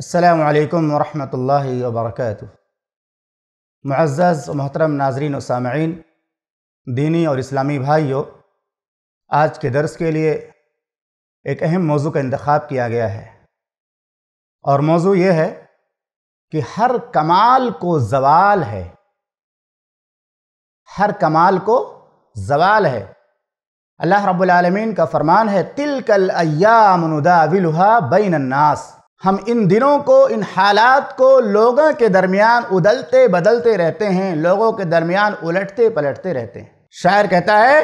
अस्सलाम वालेकुम रहमतुल्लाहि व बरकातुहू मुआज़ मोहतरम नाजरीन सामीन दीनी और इस्लामी भाइयों आज के दर्स के लिए एक अहम मौजू का इंतखब किया गया है और मौजू ये है कि हर कमाल को जवाल है हर कमाल को जवाल है अल्लाह रब्बुल आलमीन का फरमान है तिलकल अय्याम नुदाविलुहा बैन अन्नास हम इन दिनों को इन हालात को लोगों के दरमियान उदलते बदलते रहते हैं लोगों के दरमियान उलटते पलटते रहते हैं शायर कहता है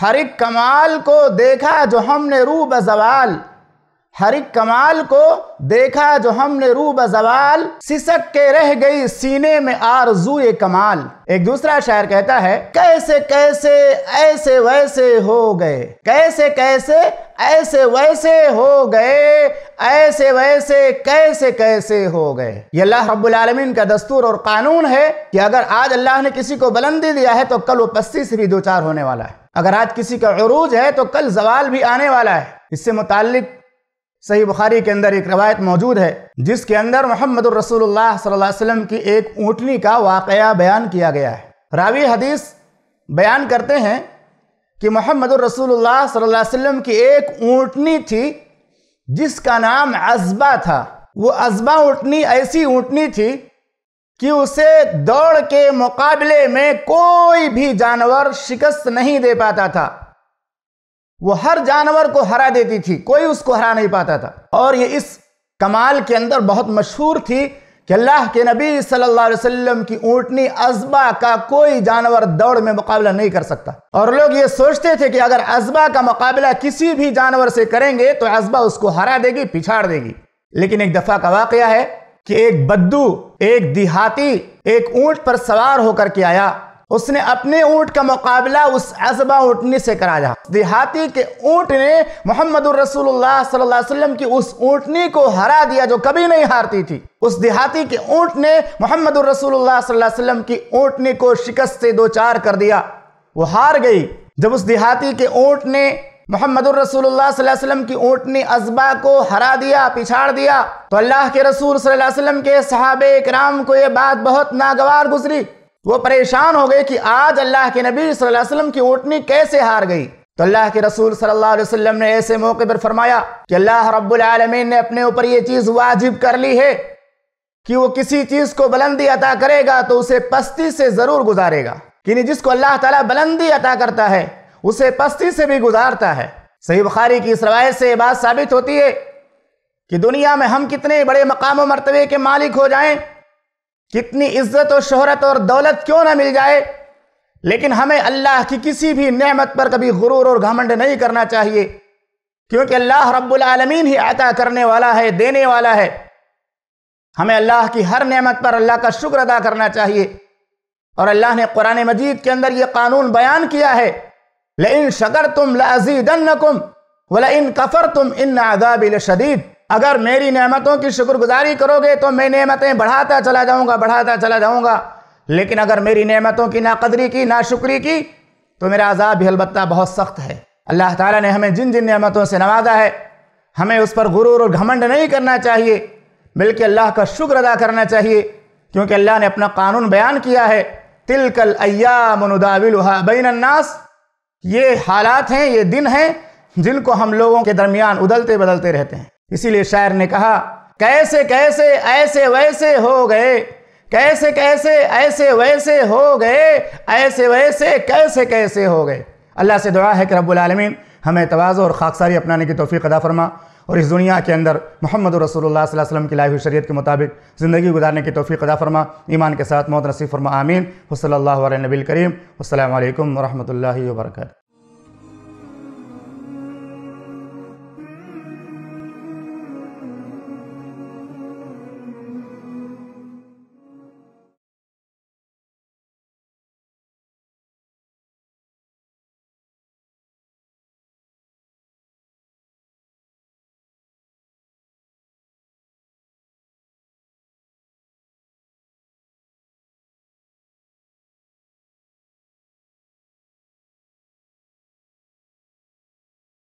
हर एक कमाल को देखा जो हमने रू जवाल हर एक कमाल को देखा जो हमने रू जवाल सिसक के रह गई सीने में आर जूए कमाल एक दूसरा शायर कहता है कैसे कैसे ऐसे वैसे हो गए कैसे कैसे ऐसे वैसे हो गए ऐसे वैसे कैसे कैसे हो गए ये अल्लाह रब्बुल आलमीन का दस्तूर और कानून है कि अगर आज अल्लाह ने किसी को बुलंदी दिया है तो कल वो पस्ती से भी दो चार होने वाला है अगर आज किसी का अरूज है तो कल जवाल भी आने वाला है इससे मुतालिक सही बुखारी के अंदर एक रवायत मौजूद है जिसके अंदर मोहम्मद रसूलुल्लाह सल्लल्लाहु अलैहि वसल्लम की एक ऊँटनी का वाकया बयान किया गया है रावी हदीस बयान करते हैं कि मोहम्मद रसूलुल्लाह सल्लल्लाहु अलैहि वसल्लम की एक ऊँटनी थी जिसका नाम अजबा था वो अजबा ऊँटनी ऐसी ऊँटनी थी कि उसे दौड़ के मुकाबले में कोई भी जानवर शिकस्त नहीं दे पाता था वो हर जानवर को हरा देती थी कोई उसको हरा नहीं पाता था और ये इस कमाल के अंदर बहुत मशहूर थी कि अल्लाह के नबी सल्लल्लाहु अलैहि वसल्लम की ऊँटनी अजबा का कोई जानवर दौड़ में मुकाबला नहीं कर सकता और लोग ये सोचते थे कि अगर अजबा का मुकाबला किसी भी जानवर से करेंगे तो अजबा उसको हरा देगी पिछाड़ देगी लेकिन एक दफ़ा का वाकया है कि एक बद्दू एक दिहाती एक ऊँट पर सवार होकर के आया उसने अपने ऊँट का मुकाबला उस अजबा ऊँटनी से कराया देहाती के ऊँट ने मोहम्मद वसल्लम की उस ऊँटनी को हरा दिया जो कभी नहीं हारती थी उस देहाती के ऊँट ने मोहम्मद वसल्लम की ऊँटनी को शिकस्त से दो चार कर दिया वो हार गई जब उस देहाती के ऊँट ने मोहम्मद रसोल्लाम की ऊँटनी अजबा को हरा दिया पिछाड़ दिया तो अल्लाह के रसूल वसल्लम के सहाब कराम को ये बात बहुत नागवार गुजरी वो परेशान हो गए कि आज अल्लाह के नबी सल्लल्लाहु अलैहि वसल्लम की ओटनी कैसे हार गई तो अल्लाह के रसूल सल्लल्लाहु अलैहि वसल्लम ने ऐसे मौके पर फरमाया कि अल्लाह रब्बुल आलमीन ने अपने ऊपर ये चीज़ वाजिब कर ली है कि वो किसी चीज़ को बुलंदी अता करेगा तो उसे पस्ती से ज़रूर गुजारेगा कि जिसको अल्लाह तला बुलंदी अता करता है उसे पस्ती से भी गुजारता है सही बुखारी की इस रवायत से बात साबित होती है कि दुनिया में हम कितने बड़े मकाम मरतबे के मालिक हो जाएं कितनी इज्जत और शोहरत और दौलत क्यों ना मिल जाए लेकिन हमें अल्लाह की किसी भी नेमत पर कभी गुरूर और घमंड नहीं करना चाहिए क्योंकि अल्लाह रब्बुल आलमीन ही अता करने वाला है देने वाला है हमें अल्लाह की हर नेमत पर अल्लाह का शुक्र अदा करना चाहिए और अल्लाह ने कुरान मजीद के अंदर ये कानून बयान किया है ल इन शकर तुम लजीदन कुम वला इन कफ़र तुम इन आदाबिल शदीद अगर मेरी नेमतों की शुक्रगुजारी करोगे तो मैं नेमतें बढ़ाता चला जाऊँगा बढ़ाता चला जाऊँगा लेकिन अगर मेरी नेमतों की ना कदरी की ना शुक्री की तो मेरा अजाब भी अलबत्ता बहुत सख्त है अल्लाह ताला ने हमें जिन जिन नेमतों से नवाजा है हमें उस पर गुरूर और घमंड नहीं करना चाहिए बल्कि अल्लाह का शुक्र अदा करना चाहिए क्योंकि अल्लाह ने अपना कानून बयान किया है तिलकल अयामदाविलहा बैनन्नास ये हालात हैं ये दिन हैं जिनको हम लोगों के दरमियान उदलते बदलते रहते हैं इसीलिए शायर ने कहा कैसे कैसे ऐसे वैसे हो गए कैसे कैसे ऐसे वैसे हो गए ऐसे वैसे कैसे कैसे हो गए अल्लाह से दुआ है कि रब्बुलमीन हमें तोज़ो और खाकसारी अपनाने की तोफ़ी अदा फरमा और इस दुनिया के अंदर मोहम्मद रसोल्ला वसम की लाइफ शरीत के मुताबिक ज़िंदगी गुजारने की तोफ़ी अदा फरमा ईमान के साथ मौत नसीब फरमा आमीन वसल नबी करीम असल वरहमल वर्का